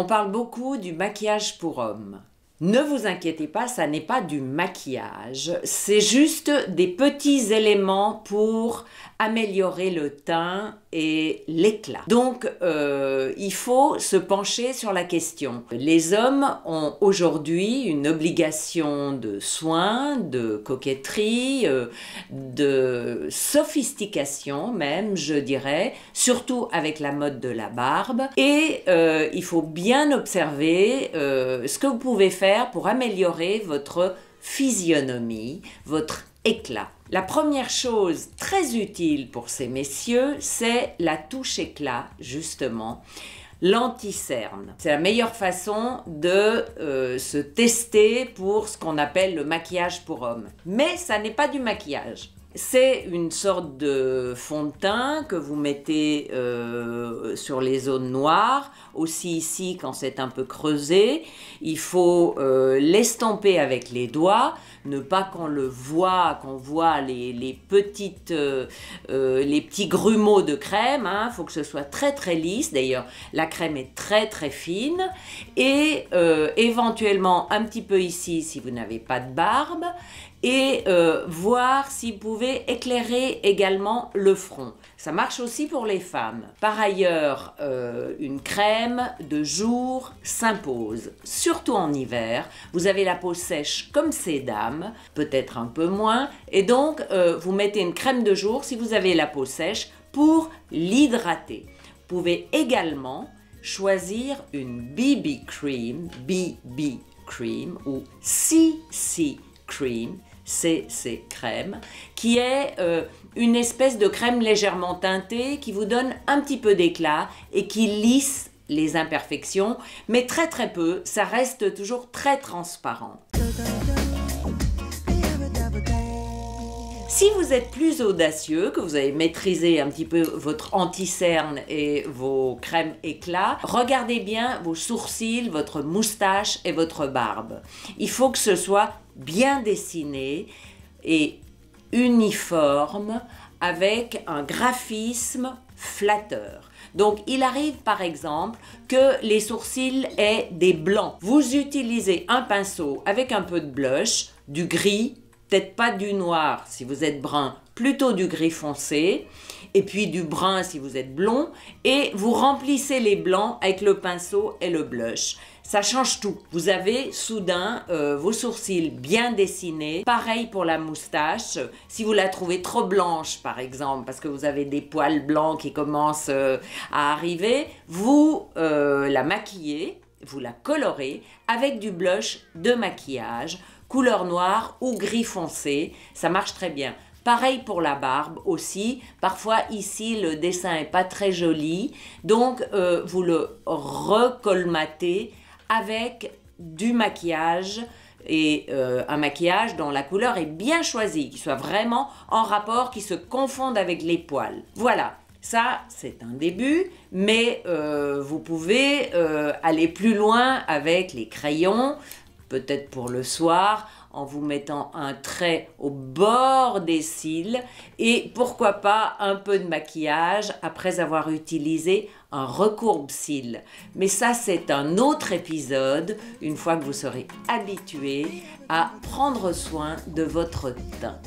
On parle beaucoup du maquillage pour hommes. Ne vous inquiétez pas, ça n'est pas du maquillage, c'est juste des petits éléments pour améliorer le teint et l'éclat. Donc euh, il faut se pencher sur la question. Les hommes ont aujourd'hui une obligation de soins, de coquetterie, euh, de sophistication même, je dirais, surtout avec la mode de la barbe. Et euh, il faut bien observer ce que vous pouvez faire pour améliorer votre physionomie, votre éclat. La première chose très utile pour ces messieurs, c'est la touche éclat, justement L'anticerne. C'est la meilleure façon de euh, se tester pour ce qu'on appelle le maquillage pour hommes. Mais ça n'est pas du maquillage. C'est une sorte de fond de teint que vous mettez euh, sur les zones noires, aussi ici quand c'est un peu creusé. Il faut euh, l'estamper avec les doigts, ne pas qu'on le voit, qu'on voit les, petites, euh, euh, les petits grumeaux de crème. Il hein. faut que ce soit très très lisse. D'ailleurs, la crème est très très fine. Et éventuellement un petit peu ici si vous n'avez pas de barbe et euh, voir si vous pouvez éclairer également le front. Ça marche aussi pour les femmes. Par ailleurs, euh, une crème de jour s'impose, surtout en hiver. Vous avez la peau sèche comme ces dames, peut-être un peu moins, et donc euh, vous mettez une crème de jour si vous avez la peau sèche pour l'hydrater. Vous pouvez également choisir une BB cream, BB cream ou CC cream CC crème, qui est euh, une espèce de crème légèrement teintée qui vous donne un petit peu d'éclat et qui lisse les imperfections, mais très très peu, ça reste toujours très transparent. Si vous êtes plus audacieux, que vous avez maîtrisé un petit peu votre anti-cerne et vos crèmes éclats, regardez bien vos sourcils, votre moustache et votre barbe. Il faut que ce soit bien dessiné et uniforme avec un graphisme flatteur. Donc il arrive par exemple que les sourcils aient des blancs. Vous utilisez un pinceau avec un peu de blush, du gris peut-être pas du noir si vous êtes brun, plutôt du gris foncé, et puis du brun si vous êtes blond, et vous remplissez les blancs avec le pinceau et le blush. Ça change tout. Vous avez soudain euh, vos sourcils bien dessinés. Pareil pour la moustache. Si vous la trouvez trop blanche, par exemple, parce que vous avez des poils blancs qui commencent euh, à arriver, vous euh, la maquillez, vous la colorez avec du blush de maquillage couleur noire ou gris foncé, ça marche très bien. Pareil pour la barbe aussi. Parfois ici le dessin est pas très joli, donc euh, vous le recolmatez avec du maquillage et euh, un maquillage dont la couleur est bien choisie, qui soit vraiment en rapport, qui se confonde avec les poils. Voilà, ça c'est un début, mais euh, vous pouvez aller plus loin avec les crayons, peut-être pour le soir, en vous mettant un trait au bord des cils et pourquoi pas un peu de maquillage après avoir utilisé un recourbe-cils. Mais ça, c'est un autre épisode, une fois que vous serez habitué à prendre soin de votre teint.